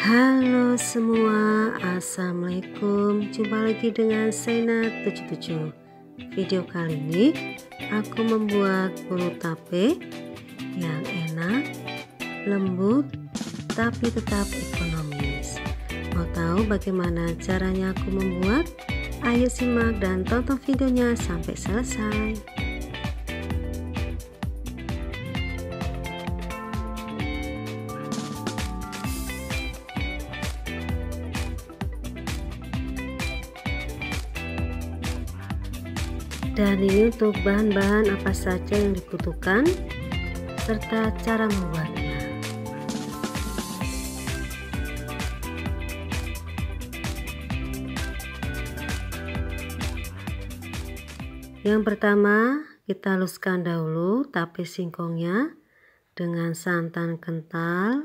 Halo semua, Assalamualaikum Jumpa lagi dengan Sena 77 Video kali ini aku membuat bulu tape yang enak, lembut, tapi tetap ekonomis Mau tahu bagaimana caranya aku membuat? Ayo simak dan tonton videonya sampai selesai dan ini untuk bahan-bahan apa saja yang dibutuhkan serta cara membuatnya yang pertama kita haluskan dahulu tape singkongnya dengan santan kental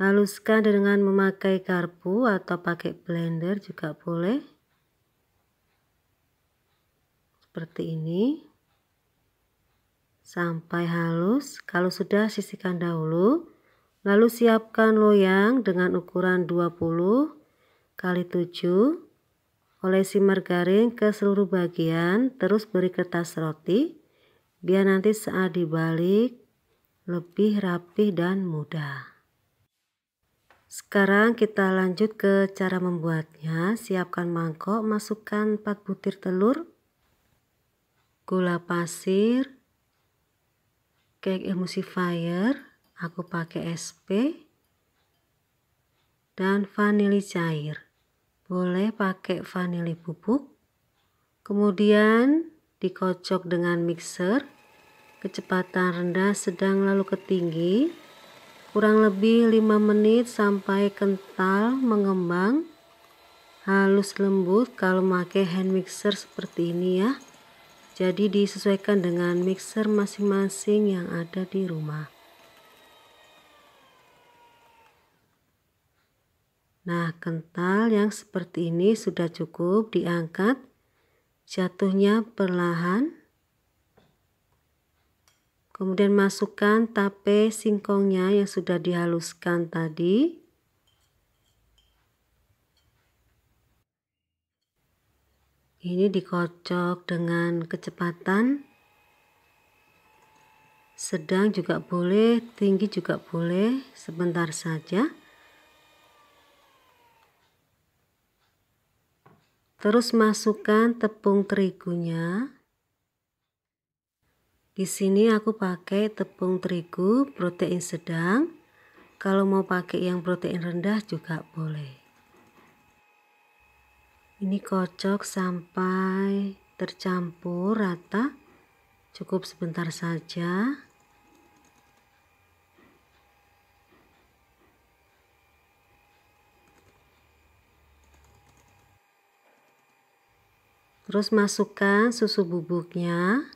haluskan dengan memakai garpu atau pakai blender juga boleh seperti ini sampai halus. Kalau sudah sisihkan dahulu. Lalu siapkan loyang dengan ukuran 20 kali 7. Olesi margarin ke seluruh bagian, terus beri kertas roti biar nanti saat dibalik lebih rapih dan mudah. Sekarang kita lanjut ke cara membuatnya. Siapkan mangkok, masukkan 4 butir telur gula pasir, cake emulsifier, aku pakai SP, dan vanili cair. Boleh pakai vanili bubuk. Kemudian dikocok dengan mixer kecepatan rendah sedang lalu ke tinggi kurang lebih 5 menit sampai kental mengembang halus lembut kalau pakai hand mixer seperti ini ya jadi disesuaikan dengan mixer masing-masing yang ada di rumah nah kental yang seperti ini sudah cukup diangkat jatuhnya perlahan kemudian masukkan tape singkongnya yang sudah dihaluskan tadi Ini dikocok dengan kecepatan sedang juga boleh, tinggi juga boleh, sebentar saja. Terus masukkan tepung terigunya. Di sini aku pakai tepung terigu protein sedang. Kalau mau pakai yang protein rendah juga boleh. Ini kocok sampai tercampur rata. Cukup sebentar saja. Terus masukkan susu bubuknya.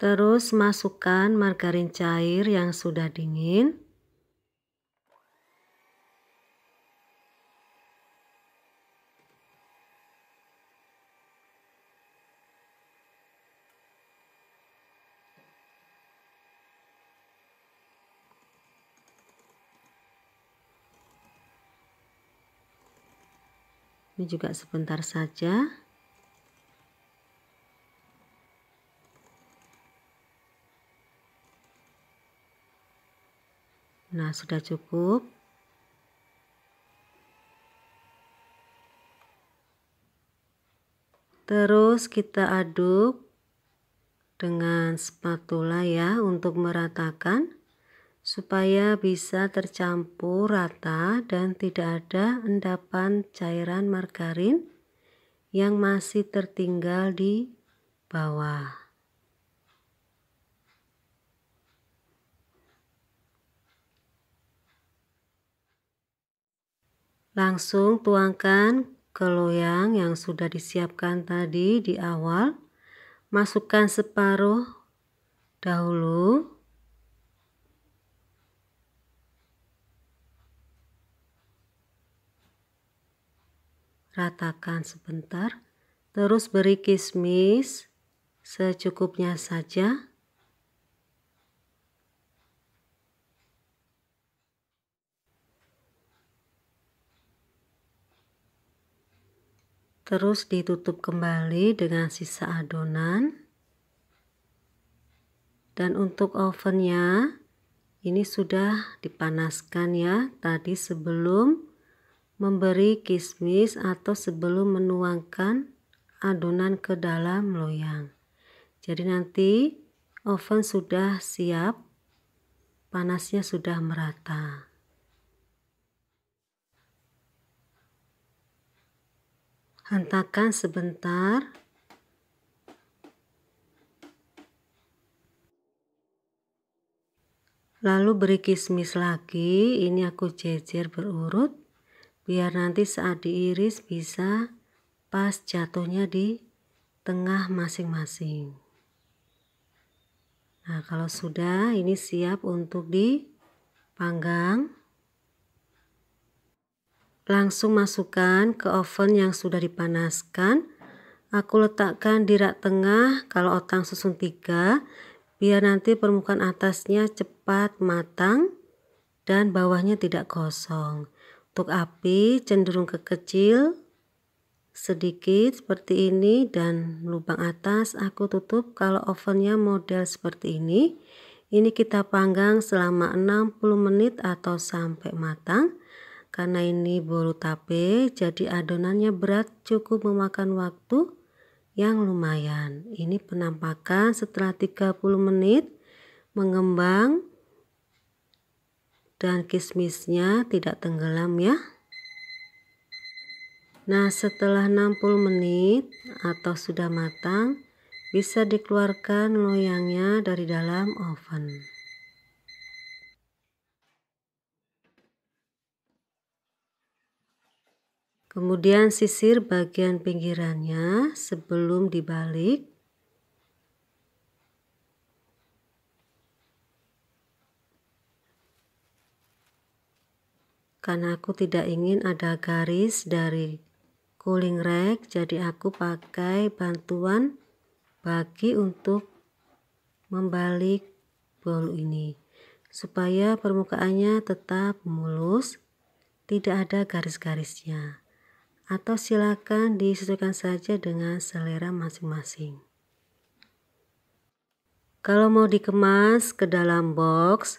Terus masukkan margarin cair yang sudah dingin. Ini juga sebentar saja. Nah, sudah cukup. Terus kita aduk dengan spatula ya untuk meratakan supaya bisa tercampur rata dan tidak ada endapan cairan margarin yang masih tertinggal di bawah. Langsung tuangkan ke loyang yang sudah disiapkan tadi di awal. Masukkan separuh dahulu. Ratakan sebentar. Terus beri kismis secukupnya saja. Terus ditutup kembali dengan sisa adonan. Dan untuk ovennya ini sudah dipanaskan ya tadi sebelum memberi kismis atau sebelum menuangkan adonan ke dalam loyang. Jadi nanti oven sudah siap, panasnya sudah merata. Hentakan sebentar. Lalu beri kismis lagi, ini aku jejer berurut biar nanti saat diiris bisa pas jatuhnya di tengah masing-masing. Nah, kalau sudah ini siap untuk dipanggang. Langsung masukkan ke oven yang sudah dipanaskan. Aku letakkan di rak tengah kalau otang susun tiga, biar nanti permukaan atasnya cepat matang dan bawahnya tidak kosong. Untuk api cenderung ke kecil, sedikit seperti ini dan lubang atas aku tutup kalau ovennya model seperti ini. Ini kita panggang selama 60 menit atau sampai matang. Karena ini bolu tape, jadi adonannya berat cukup memakan waktu yang lumayan. Ini penampakan setelah 30 menit mengembang dan kismisnya tidak tenggelam ya. Nah, setelah 60 menit atau sudah matang, bisa dikeluarkan loyangnya dari dalam oven. Kemudian sisir bagian pinggirannya sebelum dibalik. Karena aku tidak ingin ada garis dari cooling rack, jadi aku pakai bantuan bagi untuk membalik bolu ini supaya permukaannya tetap mulus, tidak ada garis-garisnya atau silakan disesuaikan saja dengan selera masing-masing. Kalau mau dikemas ke dalam box,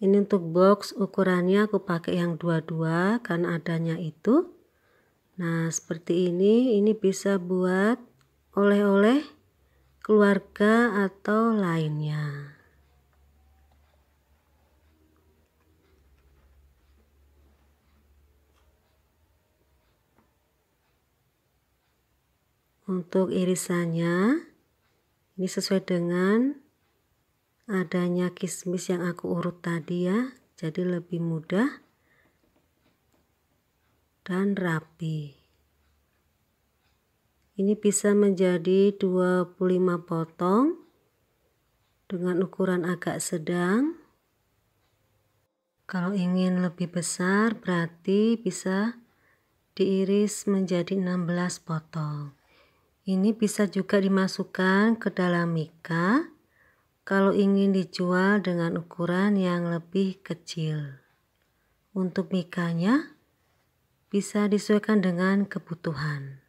ini untuk box ukurannya aku pakai yang dua-dua karena adanya itu. Nah, seperti ini, ini bisa buat oleh-oleh keluarga atau lainnya. Untuk irisannya, ini sesuai dengan adanya kismis yang aku urut tadi ya, jadi lebih mudah dan rapi. Ini bisa menjadi 25 potong dengan ukuran agak sedang. Kalau ingin lebih besar berarti bisa diiris menjadi 16 potong. Ini bisa juga dimasukkan ke dalam mika kalau ingin dijual dengan ukuran yang lebih kecil. Untuk mikanya bisa disesuaikan dengan kebutuhan.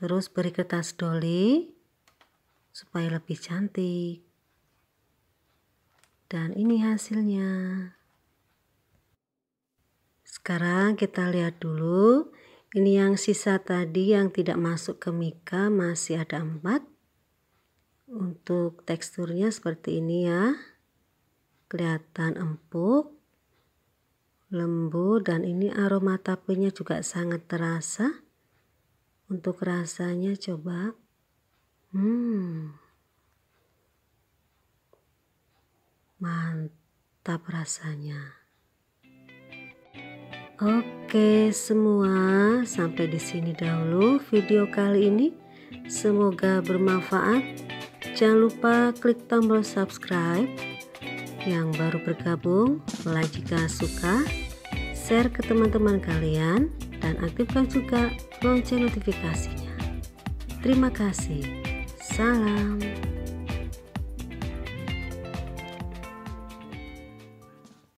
Terus beri kertas doli supaya lebih cantik. Dan ini hasilnya. Sekarang kita lihat dulu ini yang sisa tadi yang tidak masuk ke mika masih ada empat. Untuk teksturnya seperti ini ya. Kelihatan empuk, lembut dan ini aroma tapenya juga sangat terasa. Untuk rasanya coba. Hmm. Mantap rasanya. Oke semua, sampai di sini dahulu video kali ini. Semoga bermanfaat. Jangan lupa klik tombol subscribe. Yang baru bergabung, like jika suka, share ke teman-teman kalian, dan aktifkan juga lonceng notifikasinya. Terima kasih. Salam.